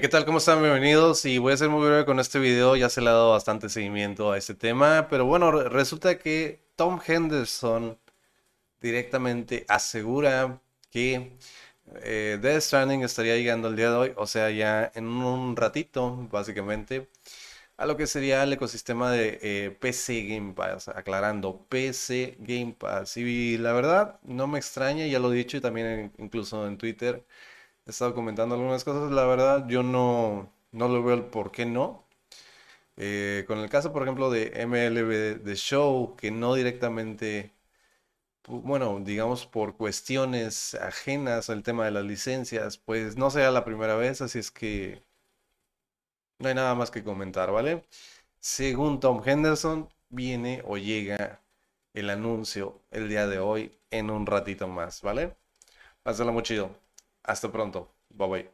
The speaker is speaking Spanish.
Eh, ¿Qué tal? ¿Cómo están? Bienvenidos. Y voy a ser muy breve con este video. Ya se le ha dado bastante seguimiento a este tema. Pero bueno, resulta que Tom Henderson directamente asegura que eh, Death Stranding estaría llegando el día de hoy. O sea, ya en un ratito, básicamente, a lo que sería el ecosistema de eh, PC Game Pass. Aclarando, PC Game Pass. Y la verdad, no me extraña, ya lo he dicho y también incluso en Twitter he estado comentando algunas cosas. La verdad, yo no, no lo veo el por qué no. Eh, con el caso, por ejemplo, de MLB The Show, que no directamente, bueno, digamos por cuestiones ajenas al tema de las licencias, pues no será la primera vez, así es que no hay nada más que comentar, ¿vale? Según Tom Henderson, viene o llega el anuncio el día de hoy en un ratito más, ¿vale? Pásalo muy chido. Hasta pronto. Bye bye.